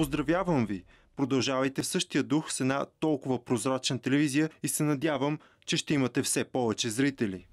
Поздравявам ви! Продължавайте в същия дух с една толкова прозрачна телевизия и се надявам, че ще имате все повече зрители.